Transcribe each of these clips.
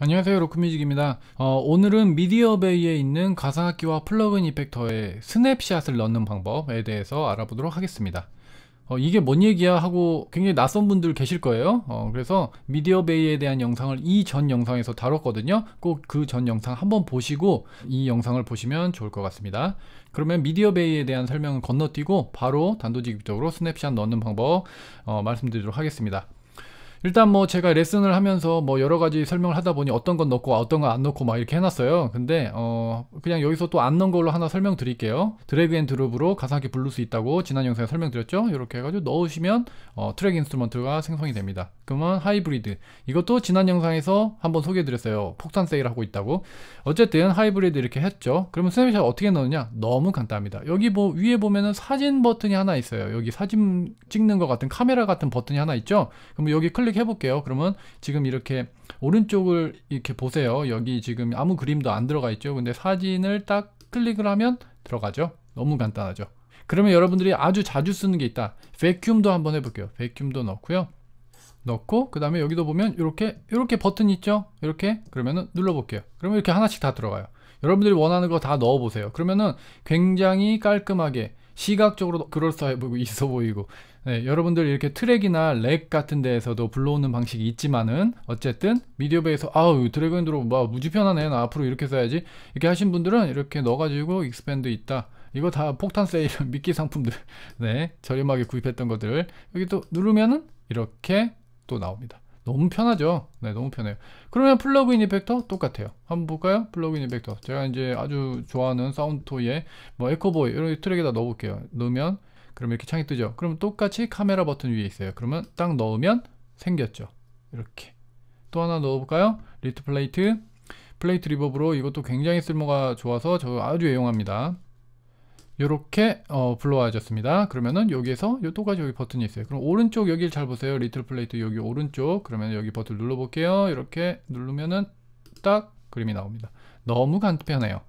안녕하세요 로크뮤직입니다 어, 오늘은 미디어베이에 있는 가상악기와 플러그인 이펙터에 스냅샷을 넣는 방법에 대해서 알아보도록 하겠습니다 어, 이게 뭔 얘기야 하고 굉장히 낯선 분들 계실 거예요 어, 그래서 미디어베이에 대한 영상을 이 전 영상에서 다뤘거든요 꼭 그 전 영상 한번 보시고 이 영상을 보시면 좋을 것 같습니다 그러면 미디어베이에 대한 설명은 건너뛰고 바로 단도직입적으로 스냅샷 넣는 방법 어, 말씀드리도록 하겠습니다 일단 뭐 제가 레슨을 하면서 뭐 여러 가지 설명을 하다 보니 어떤 건 넣고 어떤 건 안 넣고 막 이렇게 해놨어요. 근데 어 그냥 여기서 또 안 넣은 걸로 하나 설명드릴게요. 드래그 앤 드롭으로 가상하게 부를 수 있다고 지난 영상에 설명드렸죠. 이렇게 해가지고 넣으시면 어 트랙 인스트루먼트가 생성이 됩니다. 그러면 하이브리드 이것도 지난 영상에서 한번 소개해드렸어요. 폭탄 세일하고 있다고. 어쨌든 하이브리드 이렇게 했죠. 그러면 스냅샷 어떻게 넣느냐? 너무 간단합니다. 여기 뭐 위에 보면은 사진 버튼이 하나 있어요. 여기 사진 찍는 것 같은 카메라 같은 버튼이 하나 있죠. 그럼 여기 클릭 클릭해 볼게요. 그러면 지금 이렇게 오른쪽을 이렇게 보세요. 여기 지금 아무 그림도 안 들어가 있죠. 근데 사진을 딱 클릭을 하면 들어가죠. 너무 간단하죠. 그러면 여러분들이 아주 자주 쓰는 게 있다. 베큐움도 한번 해볼게요. 베큐움도 넣고요. 넣고 그 다음에 여기도 보면 이렇게 이렇게 버튼 있죠? 이렇게 그러면은 눌러볼게요. 그러면 이렇게 하나씩 다 들어가요. 여러분들이 원하는 거 다 넣어보세요. 그러면은 굉장히 깔끔하게 시각적으로 도 그럴싸해 보이고 있어 보이고 네, 여러분들 이렇게 트랙이나 렉 같은 데에서도 불러오는 방식이 있지만은 어쨌든 미디어베이스 아우 드래그앤 드롭 막 무지 편하네 나 앞으로 이렇게 써야지 이렇게 하신 분들은 이렇게 넣어가지고 익스팬드 있다 이거 다 폭탄 세일 미끼 상품들 네 저렴하게 구입했던 것들 여기 또 누르면은 이렇게 또 나옵니다 너무 편하죠 네 너무 편해요 그러면 플러그인 이펙터 똑같아요 한번 볼까요 플러그인 이펙터 제가 이제 아주 좋아하는 사운드 토이에 뭐 에코보이 이런 트랙에다 넣어볼게요 넣으면 그럼 이렇게 창이 뜨죠 그럼 똑같이 카메라 버튼 위에 있어요 그러면 딱 넣으면 생겼죠 이렇게 또 하나 넣어볼까요 리트 플레이트 플레이트 리버브로 이것도 굉장히 쓸모가 좋아서 저 아주 애용합니다 이렇게 어, 불러와 졌습니다 그러면은 여기에서 요또 가지 여기 버튼이 있어요. 그럼 오른쪽 여기를 잘 보세요. 리틀 플레이트 여기 오른쪽. 그러면 여기 버튼 눌러 볼게요. 이렇게 누르면은 딱 그림이 나옵니다. 너무 간편해요.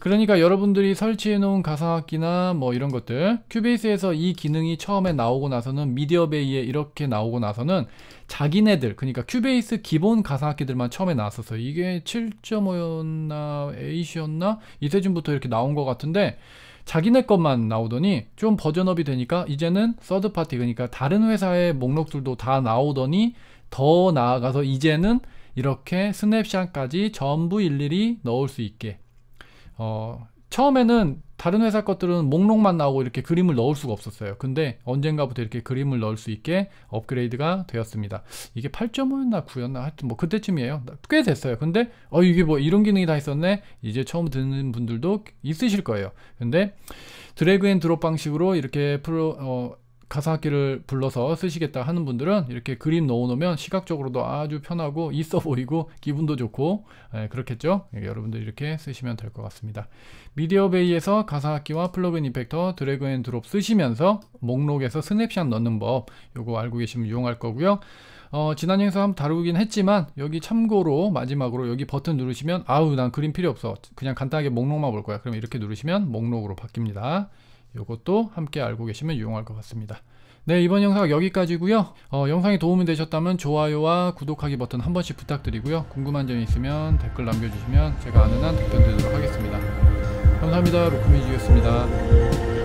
그러니까 여러분들이 설치해 놓은 가상악기나 뭐 이런 것들 큐베이스에서 이 기능이 처음에 나오고 나서는 미디어베이에 이렇게 나오고 나서는 자기네들 그러니까 큐베이스 기본 가상악기들만 처음에 나왔었어요 이게 7.5였나 8이었나 이세준부터 이렇게 나온 것 같은데 자기네 것만 나오더니 좀 버전업이 되니까 이제는 서드파티 그러니까 다른 회사의 목록들도 다 나오더니 더 나아가서 이제는 이렇게 스냅샷까지 전부 일일이 넣을 수 있게 어, 처음에는 다른 회사 것들은 목록만 나오고 이렇게 그림을 넣을 수가 없었어요. 근데 언젠가부터 이렇게 그림을 넣을 수 있게 업그레이드가 되었습니다. 이게 8.5였나 9였나 하여튼 뭐 그때쯤이에요. 꽤 됐어요. 근데 어 이게 뭐 이런 기능이 다 있었네. 이제 처음 듣는 분들도 있으실 거예요. 근데 드래그 앤 드롭 방식으로 이렇게 프로 어, 가사학기를 불러서 쓰시겠다 하는 분들은 이렇게 그림 넣어놓으면 시각적으로도 아주 편하고 있어 보이고 기분도 좋고 예, 그렇겠죠 예, 여러분들 이렇게 쓰시면 될 것 같습니다 미디어베이에서 가사학기와 플러그인 이펙터 드래그앤드롭 쓰시면서 목록에서 스냅샷 넣는 법 요거 알고 계시면 유용할 거고요 어, 지난 영상 한번 다루긴 했지만 여기 참고로 마지막으로 여기 버튼 누르시면 아우 난 그림 필요 없어 그냥 간단하게 목록만 볼 거야 그럼 이렇게 누르시면 목록으로 바뀝니다 이것도 함께 알고 계시면 유용할 것 같습니다. 네 이번 영상 여기까지고요 어, 영상이 도움이 되셨다면 좋아요와 구독하기 버튼 한 번씩 부탁드리고요 궁금한 점이 있으면 댓글 남겨주시면 제가 아는 한 답변 드리도록 하겠습니다 감사합니다 로크미즈였습니다